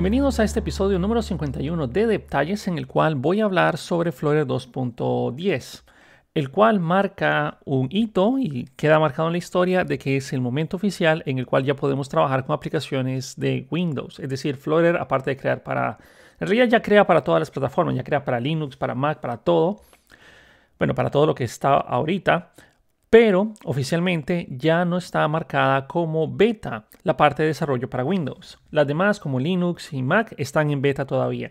Bienvenidos a este episodio número 51 de Detalles en el cual voy a hablar sobre Flutter 2.10, el cual marca un hito y queda marcado en la historia de que es el momento oficial en el cual ya podemos trabajar con aplicaciones de Windows, es decir, Flutter aparte de crear para en realidad ya crea para todas las plataformas, ya crea para Linux, para Mac, para todo. Bueno, para todo lo que está ahorita, pero oficialmente ya no está marcada como beta la parte de desarrollo para Windows. Las demás como Linux y Mac están en beta todavía.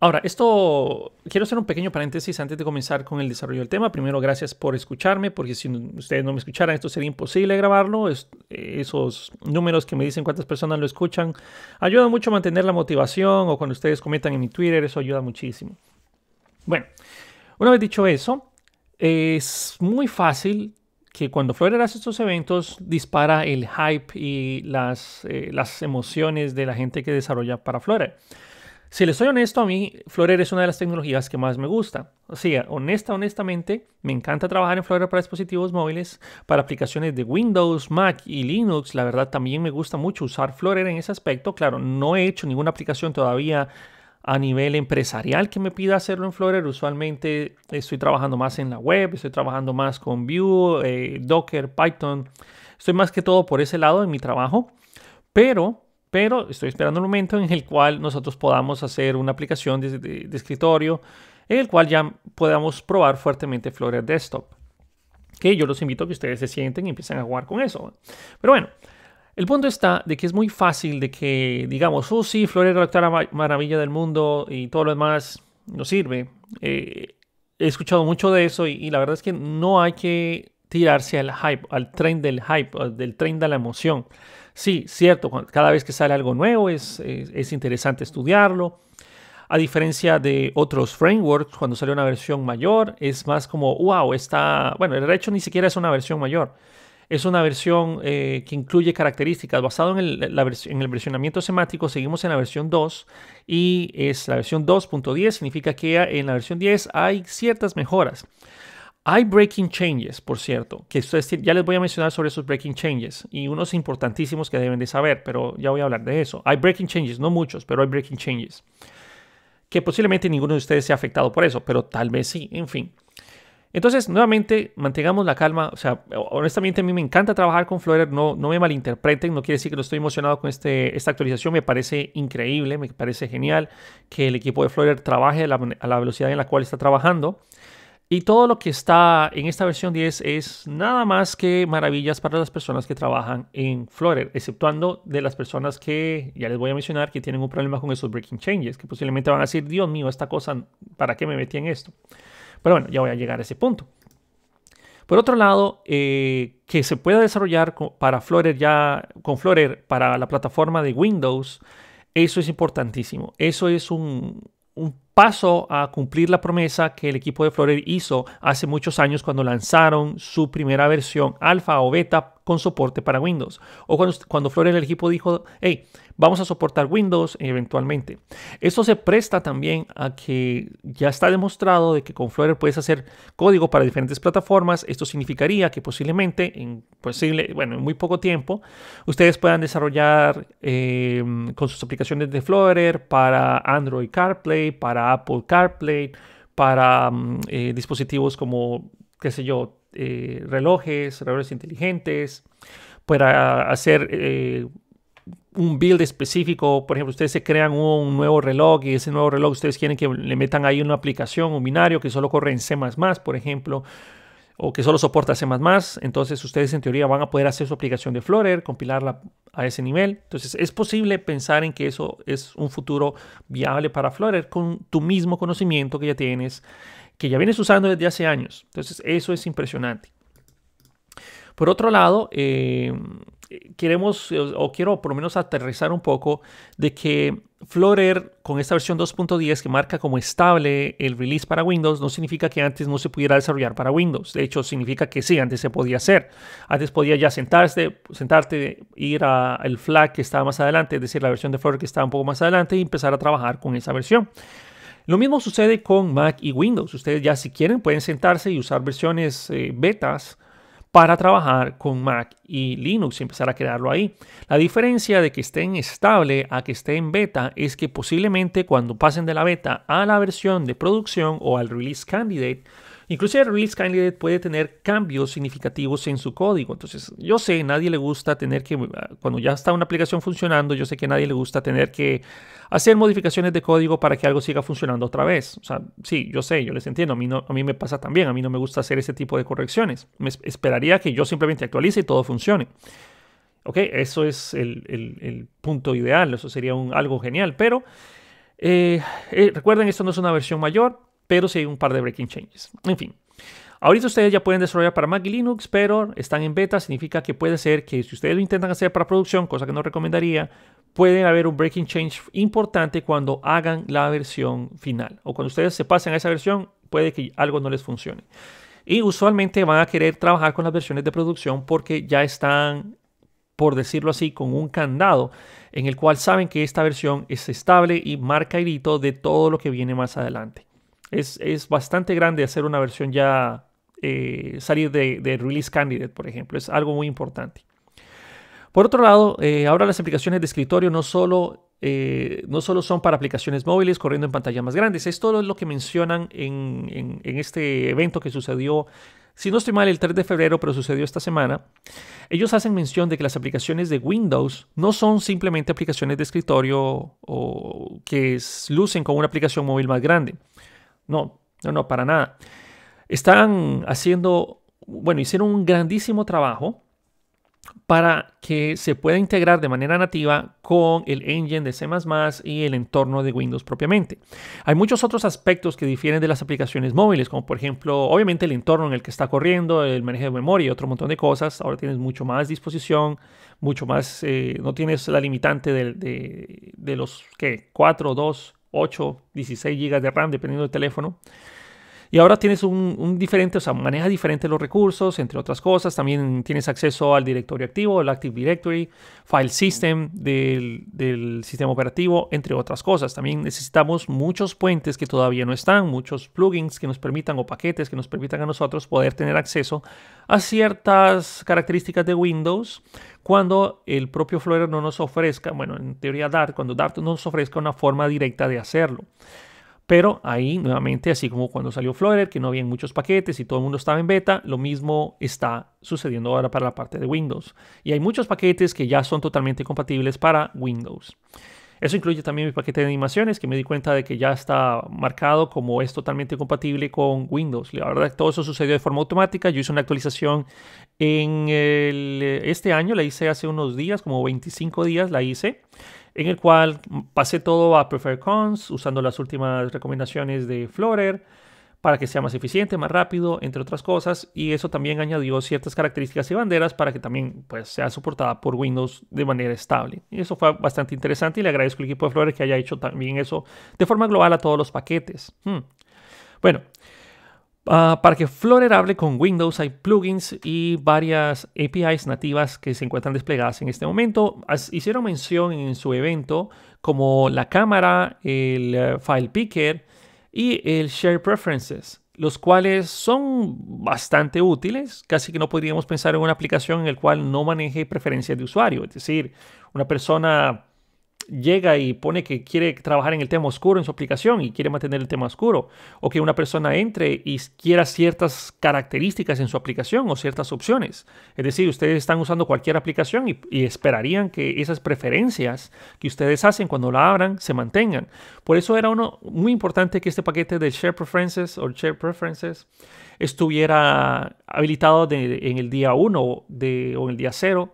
Ahora, esto quiero hacer un pequeño paréntesis antes de comenzar con el desarrollo del tema. Primero, gracias por escucharme, porque si ustedes no me escucharan, esto sería imposible grabarlo. esos números que me dicen cuántas personas lo escuchan ayudan mucho a mantener la motivación o cuando ustedes comentan en mi Twitter, eso ayuda muchísimo. Bueno, una vez dicho eso, es muy fácil que cuando Florida hace estos eventos dispara el hype y eh, las, emociones de la gente que desarrolla para Flutter. Si les soy honesto, a mí Flutter es una de las tecnologías que más me gusta. O sea, honesta, honestamente, me encanta trabajar en Flutter para dispositivos móviles, para aplicaciones de Windows, Mac y Linux. La verdad, también me gusta mucho usar Flutter en ese aspecto. Claro, no he hecho ninguna aplicación todavía a nivel empresarial que me pida hacerlo en Flutter. Usualmente estoy trabajando más en la web, estoy trabajando más con Vue, eh, Docker, Python. Estoy más que todo por ese lado en mi trabajo, pero, pero estoy esperando el momento en el cual nosotros podamos hacer una aplicación de, escritorio en el cual ya podamos probar fuertemente Flutter Desktop. Que yo los invito a que ustedes se sienten y empiecen a jugar con eso. Pero bueno, el punto está de que es muy fácil de que digamos, oh sí, Flor es la maravilla del mundo y todo lo demás no sirve. Eh, he escuchado mucho de eso y, la verdad es que no hay que tirarse al hype, al tren del hype, del tren de la emoción. Sí, cierto, cada vez que sale algo nuevo es, es, interesante estudiarlo. A diferencia de otros frameworks, cuando sale una versión mayor, es más como, wow, está, bueno, el hecho ni siquiera es una versión mayor es una versión eh, que incluye características. Basado en el, en el versionamiento semático. seguimos en la versión 2 y es la versión 2.10, significa que en la versión 10 hay ciertas mejoras. Hay breaking changes, por cierto, que ya les voy a mencionar sobre esos breaking changes y unos importantísimos que deben de saber, pero ya voy a hablar de eso. Hay breaking changes, no muchos, pero hay breaking changes. Que posiblemente ninguno de ustedes sea afectado por eso, pero tal vez sí, en fin. Entonces, nuevamente, mantengamos la calma. O sea, honestamente a mí me encanta trabajar con Flutter. No, no me malinterpreten. No quiere decir que no estoy emocionado con este, esta actualización. Me parece increíble, me parece genial que el equipo de Flutter trabaje a la, a la velocidad en la cual está trabajando. Y todo lo que está en esta versión 10 es nada más que maravillas para las personas que trabajan en Flutter, exceptuando de las personas que ya les voy a mencionar que tienen un problema con esos breaking changes, que posiblemente van a decir, Dios mío, esta cosa, ¿para qué me metí en esto? Pero bueno, ya voy a llegar a ese punto. Por otro lado, eh, que se pueda desarrollar con, para Flutter ya, con Flutter para la plataforma de Windows, eso es importantísimo. Eso es un, un paso a cumplir la promesa que el equipo de Flutter hizo hace muchos años cuando lanzaron su primera versión alfa o beta con soporte para Windows. O cuando, cuando el equipo dijo, hey, vamos a soportar Windows eventualmente. Esto se presta también a que ya está demostrado de que con Flutter puedes hacer código para diferentes plataformas. Esto significaría que posiblemente, en, posible, bueno, en muy poco tiempo, ustedes puedan desarrollar eh, con sus aplicaciones de Flutter para Android CarPlay, para Apple CarPlay, para mm, eh, dispositivos como, qué sé yo, eh, relojes, relojes inteligentes, para hacer eh, un build específico. Por ejemplo, ustedes se crean un nuevo reloj y ese nuevo reloj ustedes quieren que le metan ahí una aplicación, un binario que solo corre en C, por ejemplo, o que solo soporta C. Entonces, ustedes en teoría van a poder hacer su aplicación de Flutter, compilarla a ese nivel. Entonces, es posible pensar en que eso es un futuro viable para Flutter con tu mismo conocimiento que ya tienes que ya vienes usando desde hace años. Entonces, eso es impresionante. Por otro lado, eh, queremos, eh, o quiero por lo menos aterrizar un poco, de que Flutter con esta versión 2.10 que marca como estable el release para Windows, no significa que antes no se pudiera desarrollar para Windows. De hecho, significa que sí, antes se podía hacer. Antes podía ya sentarse, sentarte, ir al flag que estaba más adelante, es decir, la versión de Flutter que estaba un poco más adelante y empezar a trabajar con esa versión. Lo mismo sucede con Mac y Windows. Ustedes ya si quieren pueden sentarse y usar versiones eh, betas para trabajar con Mac y Linux y empezar a quedarlo ahí. La diferencia de que esté en estable a que esté en beta es que posiblemente cuando pasen de la beta a la versión de producción o al release candidate, incluso el Release Candidate puede tener cambios significativos en su código. Entonces, yo sé, nadie le gusta tener que, cuando ya está una aplicación funcionando, yo sé que nadie le gusta tener que hacer modificaciones de código para que algo siga funcionando otra vez. O sea, sí, yo sé, yo les entiendo, a mí, a mí me pasa también, a mí no me gusta hacer ese tipo de correcciones. Me esperaría que yo simplemente actualice y todo funcione. Ok, eso es el, punto ideal, eso sería un, algo genial, pero eh, eh, recuerden, esto no es una versión mayor, pero sí hay un par de breaking changes. En fin, ahorita ustedes ya pueden desarrollar para Mac y Linux, pero están en beta, significa que puede ser que si ustedes lo intentan hacer para producción, cosa que no recomendaría, puede haber un breaking change importante cuando hagan la versión final o cuando ustedes se pasen a esa versión, puede que algo no les funcione. Y usualmente van a querer trabajar con las versiones de producción porque ya están, por decirlo así, con un candado en el cual saben que esta versión es estable y marca y de todo lo que viene más adelante. Es, bastante grande hacer una versión ya eh, salir de, Release Candidate, por ejemplo. Es algo muy importante. Por otro lado, eh, ahora las aplicaciones de escritorio no solo eh, no solo son para aplicaciones móviles corriendo en pantallas más grandes, es lo que mencionan en, este evento que sucedió si no estoy mal, el 3 de febrero, pero sucedió esta semana, ellos hacen mención de que las aplicaciones de Windows no son simplemente aplicaciones de escritorio o que lucen con una aplicación móvil más grande. No, no, no, para nada. Están haciendo, bueno, hicieron un grandísimo trabajo para que se pueda integrar de manera nativa con el engine de C ⁇ y el entorno de Windows propiamente. Hay muchos otros aspectos que difieren de las aplicaciones móviles, como por ejemplo, obviamente el entorno en el que está corriendo, el manejo de memoria y otro montón de cosas. Ahora tienes mucho más disposición, mucho más, eh, no tienes la limitante de, los que 4, 2, 8, 16 GB de RAM, dependiendo del teléfono. Y ahora tienes un, diferente, o sea, maneja diferente los recursos, entre otras cosas. También tienes acceso al directorio activo, el Active Directory, File System del, del sistema operativo, entre otras cosas. También necesitamos muchos puentes que todavía no están, muchos plugins que nos permitan o paquetes que nos permitan a nosotros poder tener acceso a ciertas características de Windows cuando el propio Flutter no nos ofrezca, bueno, en teoría Dart, cuando Dart no nos ofrezca una forma directa de hacerlo. Pero ahí nuevamente, así como cuando salió Flutter, que no había muchos paquetes y todo el mundo estaba en beta, lo mismo está sucediendo ahora para la parte de Windows. Y hay muchos paquetes que ya son totalmente compatibles para Windows. Eso incluye también mi paquete de animaciones, que me di cuenta de que ya está marcado como es totalmente compatible con Windows. La verdad, todo eso sucedió de forma automática. Yo hice una actualización en este año, la hice hace unos días, como 25 días la hice en el cual pasé todo a Prefer Cons usando las últimas recomendaciones de Florer para que sea más eficiente, más rápido, entre otras cosas, y eso también añadió ciertas características y banderas para que también pues, sea soportada por Windows de manera estable. Y eso fue bastante interesante y le agradezco al equipo de Florer que haya hecho también eso de forma global a todos los paquetes. Hmm. Bueno, Ah, para que Flutter hable con Windows hay plugins y varias APIs nativas que se encuentran desplegadas en este momento. hicieron mención en su evento como la cámara, el eh, file picker y el share preferences, los cuales son bastante útiles. Casi que no podríamos pensar en una aplicación en la cual no maneje preferencias de usuario. Es decir, una persona llega y pone que quiere trabajar en el tema oscuro en su aplicación y quiere mantener el tema oscuro, o que una persona entre y quiera ciertas características en su aplicación o ciertas opciones. Es decir, ustedes están usando cualquier aplicación y, esperarían que esas preferencias que ustedes hacen cuando la abran se mantengan. Por eso era uno muy importante que este paquete de Share Preferences o Preferences estuviera habilitado en el día 1 o en el día 0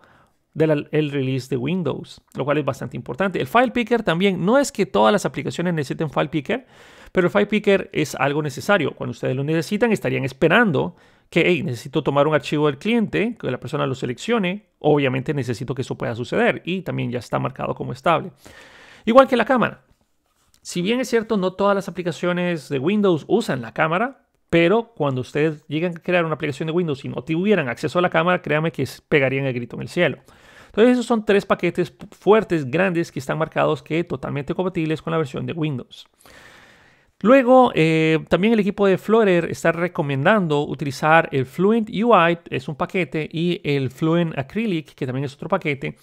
del el release de Windows, lo cual es bastante importante. El File Picker también, no es que todas las aplicaciones necesiten File Picker, pero el File Picker es algo necesario. Cuando ustedes lo necesitan, estarían esperando que hey, necesito tomar un archivo del cliente, que la persona lo seleccione. Obviamente necesito que eso pueda suceder y también ya está marcado como estable. Igual que la cámara. Si bien es cierto, no todas las aplicaciones de Windows usan la cámara, pero cuando ustedes llegan a crear una aplicación de Windows y no tuvieran acceso a la cámara, créanme que pegarían el grito en el cielo. Entonces esos son tres paquetes fuertes, grandes, que están marcados que totalmente compatibles con la versión de Windows. Luego, eh, también el equipo de Flutter está recomendando utilizar el Fluent UI, es un paquete, y el Fluent Acrylic, que también es otro paquete,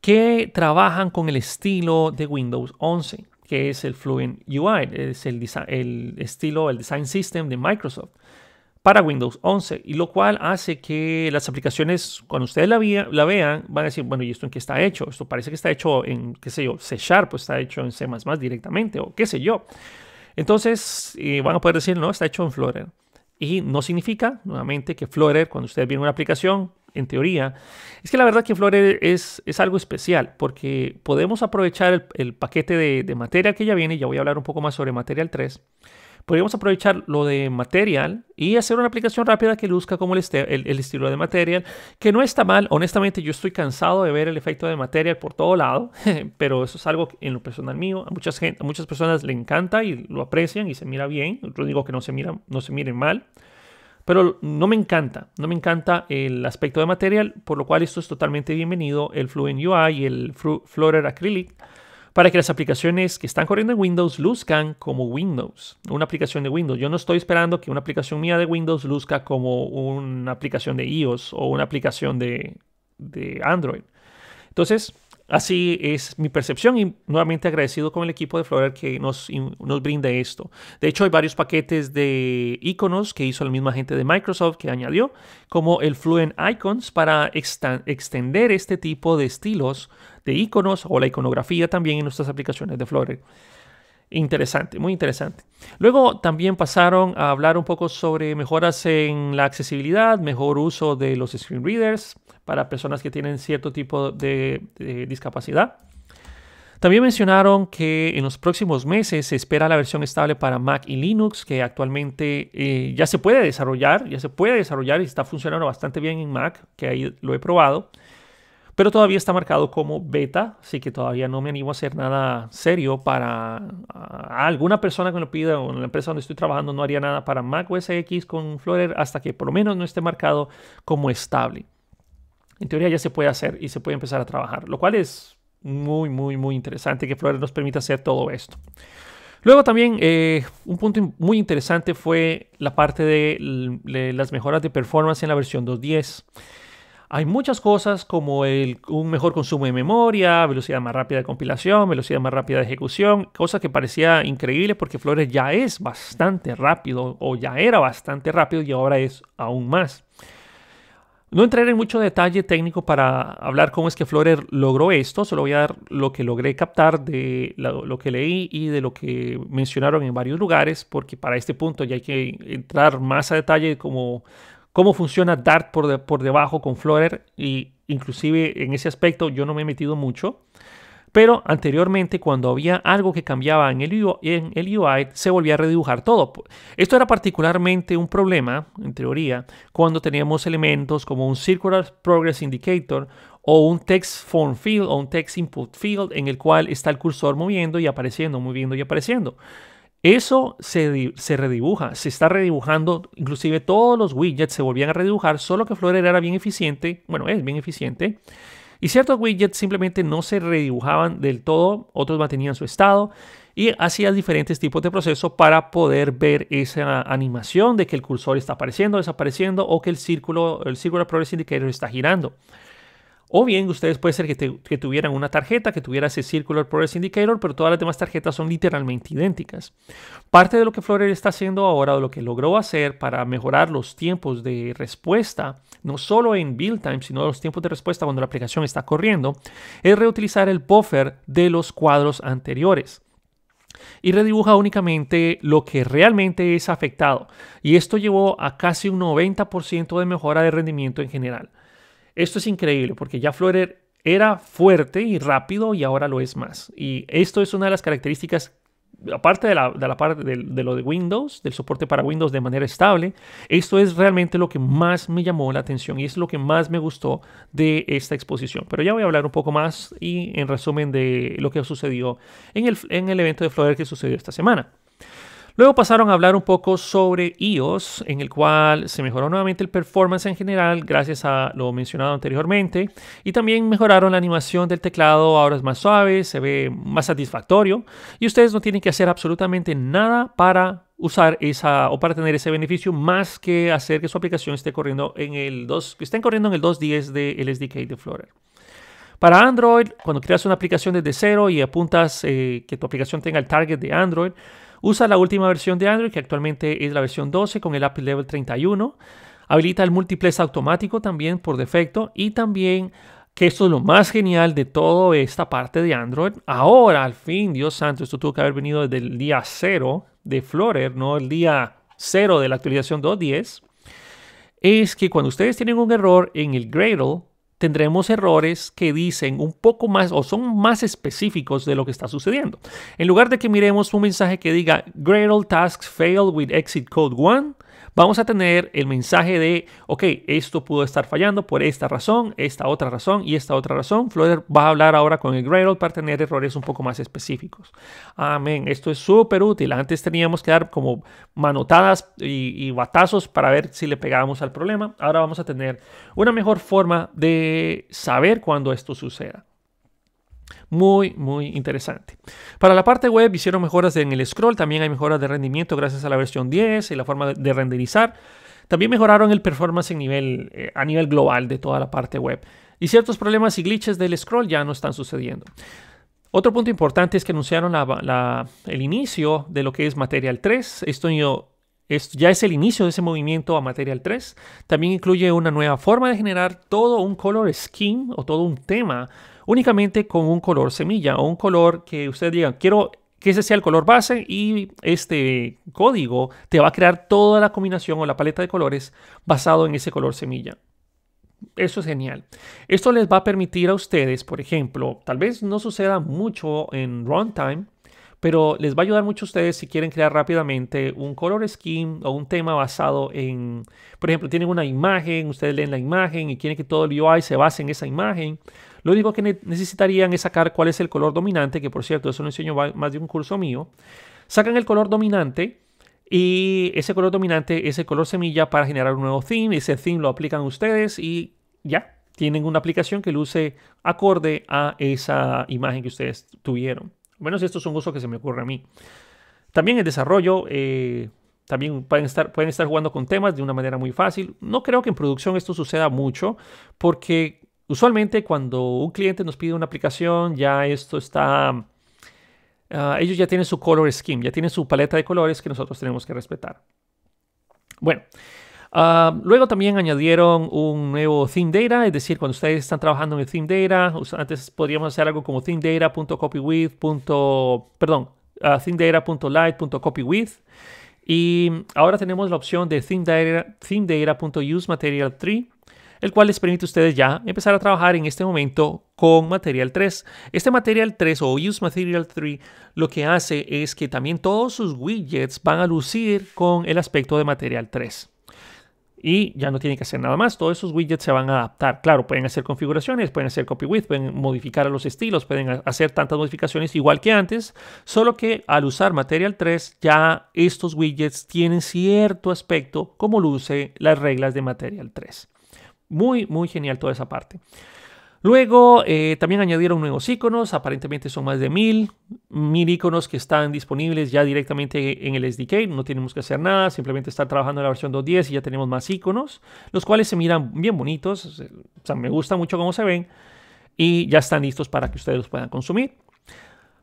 que trabajan con el estilo de Windows 11, que es el Fluent UI, es el, el estilo, el Design System de Microsoft para Windows 11, y lo cual hace que las aplicaciones, cuando ustedes la, la, vean, van a decir, bueno, ¿y esto en qué está hecho? Esto parece que está hecho en, qué sé yo, C Sharp, está hecho en C directamente, o qué sé yo. Entonces, eh, van a poder decir, no, está hecho en Flutter. Y no significa, nuevamente, que Flutter, cuando ustedes ven una aplicación, en teoría, es que la verdad que Flutter es, es algo especial porque podemos aprovechar el, paquete de, de material que ya viene, ya voy a hablar un poco más sobre material 3, podríamos aprovechar lo de material y hacer una aplicación rápida que luzca como este-, el, el, estilo de material, que no está mal. Honestamente, yo estoy cansado de ver el efecto de material por todo lado, pero eso es algo en lo personal mío. A muchas, gente, muchas personas le encanta y lo aprecian y se mira bien. Yo digo que no se, mira, no se miren mal. Pero no me encanta, no me encanta el aspecto de material, por lo cual esto es totalmente bienvenido, el Fluent UI y el Flutter Acrylic para que las aplicaciones que están corriendo en Windows luzcan como Windows, una aplicación de Windows. Yo no estoy esperando que una aplicación mía de Windows luzca como una aplicación de iOS o una aplicación de, de Android. Entonces, Así es mi percepción y nuevamente agradecido con el equipo de Flutter que nos, nos brinda esto. De hecho, hay varios paquetes de iconos que hizo la misma gente de Microsoft que añadió, como el Fluent Icons para extender este tipo de estilos de iconos o la iconografía también en nuestras aplicaciones de Flutter. Interesante, muy interesante. Luego también pasaron a hablar un poco sobre mejoras en la accesibilidad, mejor uso de los screen readers, para personas que tienen cierto tipo de, discapacidad. También mencionaron que en los próximos meses se espera la versión estable para Mac y Linux, que actualmente eh, ya se puede desarrollar, ya se puede desarrollar y está funcionando bastante bien en Mac, que ahí lo he probado, pero todavía está marcado como beta, así que todavía no me animo a hacer nada serio para ah, alguna persona que me lo pida o en la empresa donde estoy trabajando no haría nada para Mac OS X con Flutter hasta que por lo menos no esté marcado como estable en teoría ya se puede hacer y se puede empezar a trabajar, lo cual es muy, muy, muy interesante que Flores nos permita hacer todo esto. Luego también eh, un punto muy interesante fue la parte de, las mejoras de performance en la versión 2.10. Hay muchas cosas como un mejor consumo de memoria, velocidad más rápida de compilación, velocidad más rápida de ejecución, cosa que parecía increíble porque Flores ya es bastante rápido o ya era bastante rápido y ahora es aún más. No entraré en mucho detalle técnico para hablar cómo es que Florer logró esto, solo voy a dar lo que logré captar de lo que leí y de lo que mencionaron en varios lugares, porque para este punto ya hay que entrar más a detalle de cómo, funciona Dart por, por debajo con Florer y inclusive en ese aspecto yo no me he metido mucho. Pero anteriormente, cuando había algo que cambiaba en el, UI, se volvía a redibujar todo. Esto era particularmente un problema, en teoría, cuando teníamos elementos como un Circular Progress Indicator o un text form field o un text input field en el cual está el cursor moviendo y apareciendo, moviendo y apareciendo. Eso se, redibuja, se está redibujando, inclusive todos los widgets se volvían a redibujar, solo que Flutter era bien eficiente, bueno, es bien eficiente, y ciertos widgets simplemente no se redibujaban del todo, otros mantenían su estado y hacías diferentes tipos de procesos para poder ver esa animación de que el cursor está apareciendo, desapareciendo o que el círculo, el círculo progress indicator está girando. O bien ustedes puede ser que, tuvieran una tarjeta que tuviera ese Circular Progress Indicator, pero todas las demás tarjetas son literalmente idénticas. Parte de lo que Florer está haciendo ahora o lo que logró hacer para mejorar los tiempos de respuesta, no solo en build time, sino los tiempos de respuesta cuando la aplicación está corriendo, es reutilizar el buffer de los cuadros anteriores y redibuja únicamente lo que realmente es afectado. Y esto llevó a casi un 90% de mejora de rendimiento en general. Esto es increíble porque ya Florer era fuerte y rápido y ahora lo es más. Y esto es una de las características aparte de la, parte de, lo de Windows, del soporte para Windows de manera estable, esto es realmente lo que más me llamó la atención y es lo que más me gustó de esta exposición. Pero ya voy a hablar un poco más y en resumen de lo que sucedió en el, en el evento de Florer que sucedió esta semana. Luego pasaron a hablar un poco sobre iOS, en el cual se mejoró nuevamente el performance en general gracias a lo mencionado anteriormente y también mejoraron la animación del teclado, ahora es más suave, se ve más satisfactorio y ustedes no tienen que hacer absolutamente nada para usar esa o para tener ese beneficio más que hacer que su aplicación esté corriendo en el 2 que estén corriendo en el 2.10 del SDK de Flutter. Para Android, cuando creas una aplicación desde cero y apuntas eh, que tu aplicación tenga el target de Android, Usa la última versión de Android, que actualmente es la versión 12 con el API Level 31. Habilita el multiplex automático también por defecto y también que esto es lo más genial de toda esta parte de Android. Ahora, al fin, Dios santo, esto tuvo que haber venido desde el día 0 de Flutter, no el día 0 de la actualización 2.10. Es que cuando ustedes tienen un error en el Gradle, tendremos errores que dicen un poco más o son más específicos de lo que está sucediendo. En lugar de que miremos un mensaje que diga Gradle tasks fail with exit code 1, vamos a tener el mensaje de, ok, esto pudo estar fallando por esta razón, esta otra razón y esta otra razón. Flutter va a hablar ahora con el Gradle para tener errores un poco más específicos. Amén, esto es súper útil. Antes teníamos que dar como manotadas y, batazos para ver si le pegábamos al problema. Ahora vamos a tener una mejor forma de saber cuándo esto suceda. Muy, muy interesante. Para la parte web hicieron mejoras en el scroll, también hay mejoras de rendimiento gracias a la versión 10 y la forma de renderizar. También mejoraron el performance en nivel, eh, a nivel global de toda la parte web. Y ciertos problemas y glitches del scroll ya no están sucediendo. Otro punto importante es que anunciaron el inicio de lo que es Material 3. Esto ya es el inicio de ese movimiento a Material 3. También incluye una nueva forma de generar todo un color skin o todo un tema únicamente con un color semilla o un color que ustedes digan, quiero que ese sea el color base y este código te va a crear toda la combinación o la paleta de colores basado en ese color semilla. Eso es genial. Esto les va a permitir a ustedes, por ejemplo, tal vez no suceda mucho en runtime, pero les va a ayudar mucho a ustedes si quieren crear rápidamente un color scheme o un tema basado en, por ejemplo, tienen una imagen, ustedes leen la imagen y quieren que todo el UI se base en esa imagen. Lo único que necesitarían es sacar cuál es el color dominante, que por cierto, eso lo enseño más de un curso mío. Sacan el color dominante y ese color dominante es el color semilla para generar un nuevo theme. Ese theme lo aplican ustedes y ya, tienen una aplicación que luce acorde a esa imagen que ustedes tuvieron. Menos es un uso que se me ocurre a mí. También el desarrollo, eh, también pueden estar, pueden estar jugando con temas de una manera muy fácil. No creo que en producción esto suceda mucho porque Usualmente cuando un cliente nos pide una aplicación, ya esto está... Ah, ellos ya tienen su color scheme, ya tienen su paleta de colores que nosotros tenemos que respetar. Bueno, ah, luego también añadieron un nuevo theme data, es decir, cuando ustedes están trabajando en el theme data, antes podríamos hacer algo como theme data.copywith. Perdón, uh, theme data.light.copywith. Y ahora tenemos la opción de theme era theme el cual les permite a ustedes ya empezar a trabajar en este momento con Material 3. Este Material 3 o Use Material 3 lo que hace es que también todos sus widgets van a lucir con el aspecto de Material 3 y ya no tiene que hacer nada más. Todos esos widgets se van a adaptar. Claro, pueden hacer configuraciones, pueden hacer copy With, pueden modificar los estilos, pueden hacer tantas modificaciones igual que antes, solo que al usar Material 3 ya estos widgets tienen cierto aspecto como luce las reglas de Material 3. Muy, muy genial toda esa parte. Luego eh, también añadieron nuevos iconos, aparentemente son más de mil, mil iconos que están disponibles ya directamente en el SDK, no tenemos que hacer nada, simplemente están trabajando en la versión 2.10 y ya tenemos más iconos, los cuales se miran bien bonitos, o sea, me gusta mucho cómo se ven y ya están listos para que ustedes los puedan consumir.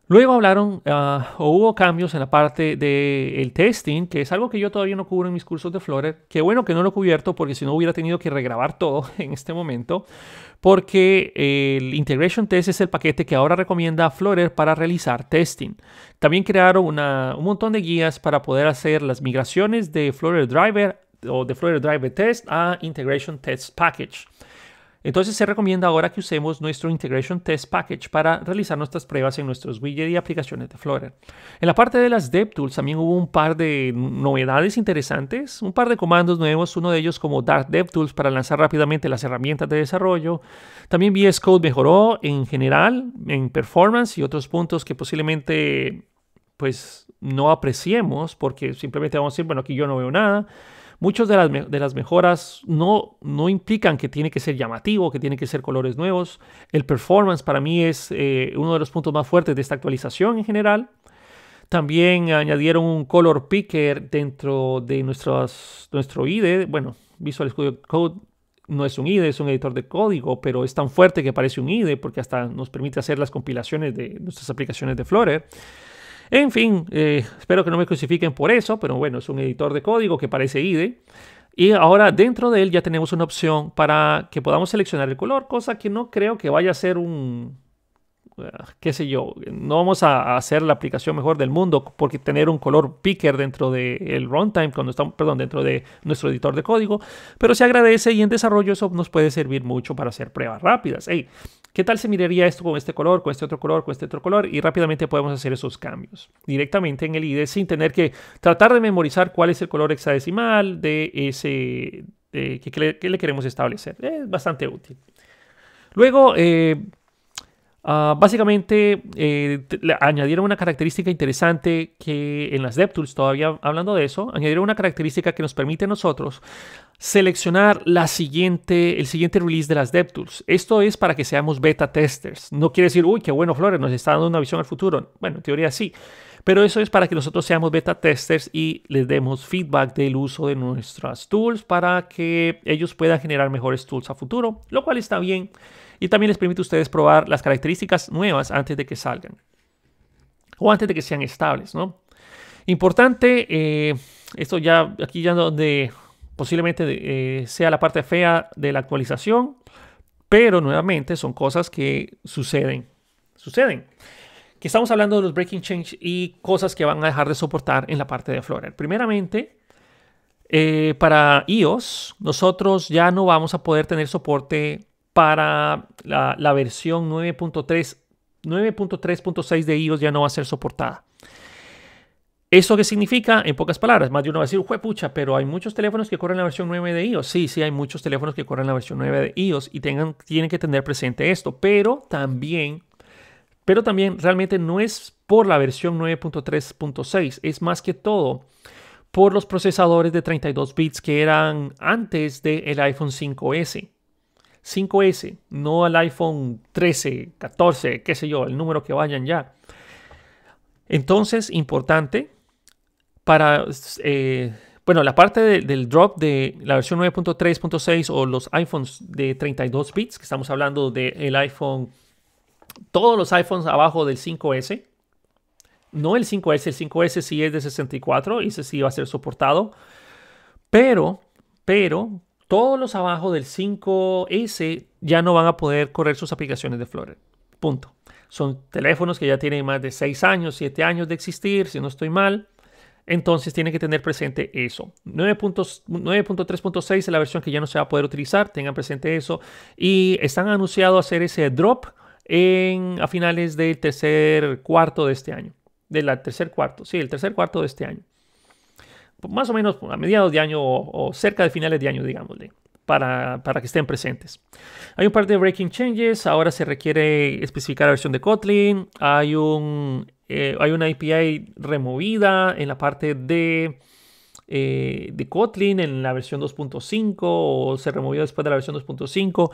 Luego hablaron ah, o hubo cambios en la parte del testing, que es algo que yo todavía no cubro en mis cursos de Flutter. Qué bueno que no lo he cubierto porque si no hubiera tenido que regrabar todo en este momento, porque el Integration Test es el paquete que ahora recomienda Flutter para realizar testing. También crearon un montón de guías para poder hacer las migraciones de Flutter Driver o de Flutter Driver Test a Integration Test Package. Entonces se recomienda ahora que usemos nuestro Integration Test Package para realizar nuestras pruebas en nuestros widgets y aplicaciones de Flutter. En la parte de las DevTools también hubo un par de novedades interesantes, un par de comandos nuevos, uno de ellos como Dart DevTools para lanzar rápidamente las herramientas de desarrollo. También VS Code mejoró en general, en performance y otros puntos que posiblemente pues no apreciemos porque simplemente vamos a decir, bueno, aquí yo no veo nada. Muchas de las, mejoras no, no implican que tiene que ser llamativo, que tiene que ser colores nuevos. El performance para mí es eh, uno de los puntos más fuertes de esta actualización en general. También añadieron un color picker dentro de nuestro IDE. Bueno, Visual Studio Code no es un IDE, es un editor de código, pero es tan fuerte que parece un IDE porque hasta nos permite hacer las compilaciones de nuestras aplicaciones de Flutter. En fin, eh, espero que no me crucifiquen por eso, pero bueno, es un editor de código que parece IDE. Y ahora dentro de él ya tenemos una opción para que podamos seleccionar el color, cosa que no creo que vaya a ser un, ah, qué sé yo, no vamos a hacer la aplicación mejor del mundo porque tener un color picker dentro del de runtime, cuando estamos, perdón, dentro de nuestro editor de código, pero se agradece y en desarrollo eso nos puede servir mucho para hacer pruebas rápidas. ¡Ey! ¿Qué tal se miraría esto con este color, con este otro color, con este otro color? Y rápidamente podemos hacer esos cambios directamente en el IDE sin tener que tratar de memorizar cuál es el color hexadecimal de ese que, le, queremos establecer. Es bastante útil. Luego, eh, Ah, básicamente eh, añadieron una característica interesante que en las DevTools, todavía hablando de eso, añadieron una característica que nos permite a nosotros seleccionar la siguiente, el siguiente release de las DevTools. Esto es para que seamos beta testers. No quiere decir, uy, qué bueno, Flores, nos está dando una visión al futuro. Bueno, en teoría sí. Pero eso es para que nosotros seamos beta testers y les demos feedback del uso de nuestras tools para que ellos puedan generar mejores tools a futuro, lo cual está bien y también les permite a ustedes probar las características nuevas antes de que salgan o antes de que sean estables, ¿no? Importante, eh, esto ya aquí ya donde posiblemente eh, sea la parte fea de la actualización, pero nuevamente son cosas que suceden, suceden. Que estamos hablando de los breaking change y cosas que van a dejar de soportar en la parte de Flutter. Primeramente, eh, para iOS, nosotros ya no vamos a poder tener soporte para la, versión 9.3, 9.3.6 de iOS ya no va a ser soportada. ¿Eso qué significa? En pocas palabras, más de uno va a decir, pucha, pero hay muchos teléfonos que corren la versión 9 de iOS. Sí, sí, hay muchos teléfonos que corren la versión 9 de iOS y tienen que tener presente esto, pero también, pero también realmente no es por la versión 9.3.6, es más que todo por los procesadores de 32 bits que eran antes del iPhone 5S. 5S, no al iPhone 13, 14, qué sé yo, el número que vayan ya. Entonces, importante para, eh, bueno, la parte del drop de la versión 9.3.6 o los iPhones de 32 bits, que estamos hablando del iPhone, todos los iPhones abajo del 5S, no el 5S, el 5S sí es de 64 y ese sí va a ser soportado, pero, pero todos los abajo del 5S ya no van a poder correr sus aplicaciones de Flutter. Punto. Son teléfonos que ya tienen más de 6 años, 7 años de existir, si no estoy mal. Entonces tienen que tener presente eso. 9.3.6 es la versión que ya no se va a poder utilizar, tengan presente eso. Y están anunciados hacer ese drop en, a finales del tercer cuarto de este año. Del tercer cuarto, sí, el tercer cuarto de este año más o menos a mediados de año o, cerca de finales de año, digámosle. Para, para, que estén presentes. Hay un par de breaking changes, ahora se requiere especificar la versión de Kotlin, hay, un, eh, hay una API removida en la parte de, eh, de Kotlin en la versión 2.5 o se removió después de la versión 2.5.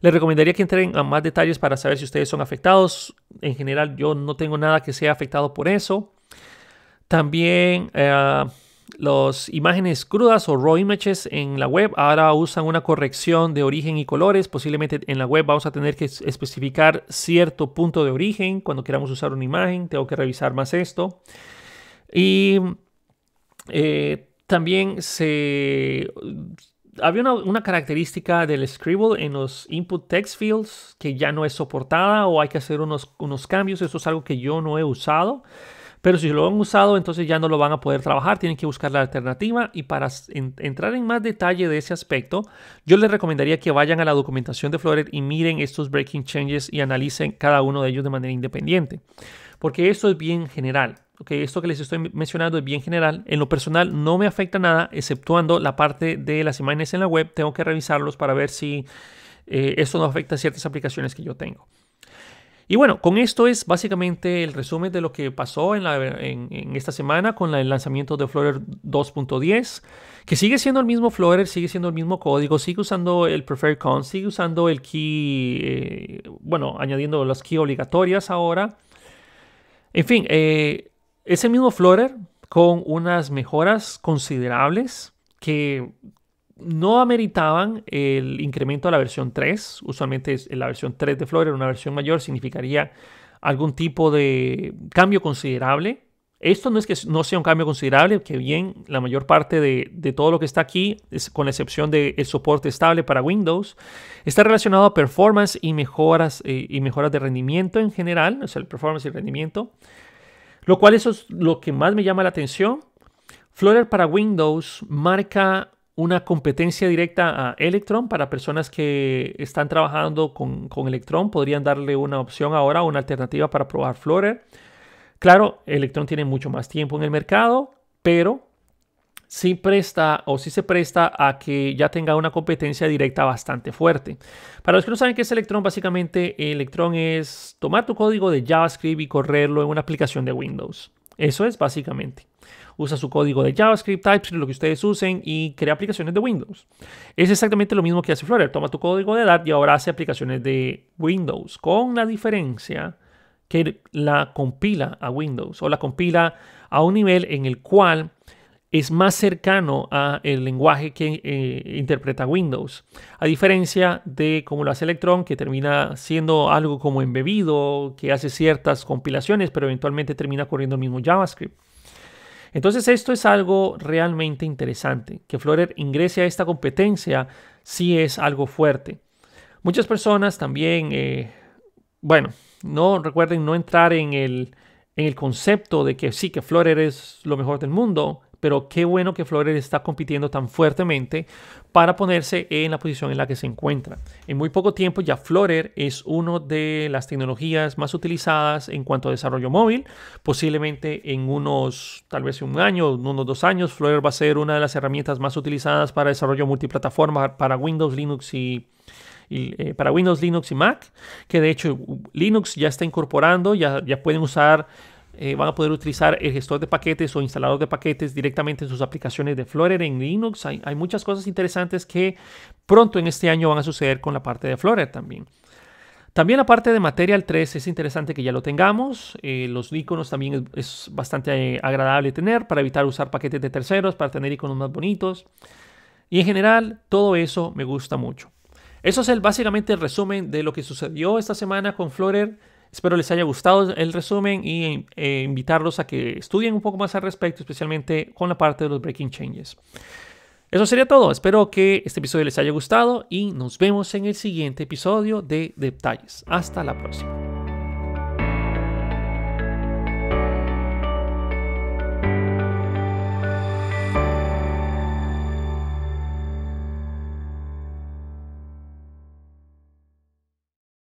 Les recomendaría que entren a más detalles para saber si ustedes son afectados. En general yo no tengo nada que sea afectado por eso. También... Eh, las imágenes crudas o raw images en la web ahora usan una corrección de origen y colores. Posiblemente en la web vamos a tener que especificar cierto punto de origen cuando queramos usar una imagen. Tengo que revisar más esto. Y eh, también se había una, característica del Scribble en los input text fields que ya no es soportada o hay que hacer unos, unos cambios. Eso es algo que yo no he usado. Pero si lo han usado, entonces ya no lo van a poder trabajar, tienen que buscar la alternativa. Y para entrar en más detalle de ese aspecto, yo les recomendaría que vayan a la documentación de Floret y miren estos breaking changes y analicen cada uno de ellos de manera independiente. Porque esto es bien general. esto que les estoy mencionando es bien general. En lo personal no me afecta nada, exceptuando la parte de las imágenes en la web. Tengo que revisarlos para ver si eh, esto no afecta a ciertas aplicaciones que yo tengo. Y bueno, con esto es básicamente el resumen de lo que pasó en, la, en, esta semana con el lanzamiento de Flutter 2.10, que sigue siendo el mismo Flutter, sigue siendo el mismo código, sigue usando el preferred Con, sigue usando el key, eh, bueno, añadiendo las key obligatorias ahora. En fin, eh, es el mismo Flutter con unas mejoras considerables que no ameritaban el incremento a la versión 3. Usualmente es la versión 3 de Flutter, una versión mayor, significaría algún tipo de cambio considerable. Esto no es que no sea un cambio considerable, que bien la mayor parte de, todo lo que está aquí, con la excepción del soporte estable para Windows, está relacionado a performance y mejoras, eh, y mejoras de rendimiento en general, o sea, el performance y el rendimiento, lo cual eso es lo que más me llama la atención. Flutter para Windows marca una competencia directa a Electron para personas que están trabajando con, Electron. Podrían darle una opción ahora, una alternativa para probar Flutter. Claro, Electron tiene mucho más tiempo en el mercado, pero sí presta o sí se presta a que ya tenga una competencia directa bastante fuerte. Para los que no saben qué es Electron, básicamente Electron es tomar tu código de JavaScript y correrlo en una aplicación de Windows. Eso es básicamente usa su código de JavaScript, TypeScript, lo que ustedes usen y crea aplicaciones de Windows. Es exactamente lo mismo que hace Flutter. Toma tu código de edad y ahora hace aplicaciones de Windows, con la diferencia que la compila a Windows o la compila a un nivel en el cual es más cercano al lenguaje que eh, interpreta Windows. A diferencia de cómo lo hace Electron, que termina siendo algo como embebido, que hace ciertas compilaciones, pero eventualmente termina corriendo el mismo JavaScript. Entonces esto es algo realmente interesante. Que Florer ingrese a esta competencia si es algo fuerte. Muchas personas también, eh, bueno, no recuerden no entrar en el, en el concepto de que sí, que Florer es lo mejor del mundo pero qué bueno que Florer está compitiendo tan fuertemente para ponerse en la posición en la que se encuentra. En muy poco tiempo ya Florer es una de las tecnologías más utilizadas en cuanto a desarrollo móvil. Posiblemente en unos, tal vez un año, unos dos años, Flutter va a ser una de las herramientas más utilizadas para desarrollo multiplataforma para Windows, Linux y eh, para Windows, Linux y Mac, que de hecho Linux ya está incorporando, ya, ya pueden usar eh, van a poder utilizar el gestor de paquetes o instalador de paquetes directamente en sus aplicaciones de Flutter en Linux. Hay, muchas cosas interesantes que pronto en este año van a suceder con la parte de Flutter también. También la parte de Material 3 es interesante que ya lo tengamos. Eh, los iconos también es, bastante eh, agradable tener para evitar usar paquetes de terceros, para tener iconos más bonitos. Y en general, todo eso me gusta mucho. Eso es el, básicamente el resumen de lo que sucedió esta semana con Flutter. Espero les haya gustado el resumen y eh, invitarlos a que estudien un poco más al respecto, especialmente con la parte de los breaking changes. Eso sería todo. Espero que este episodio les haya gustado y nos vemos en el siguiente episodio de Detalles. Hasta la próxima.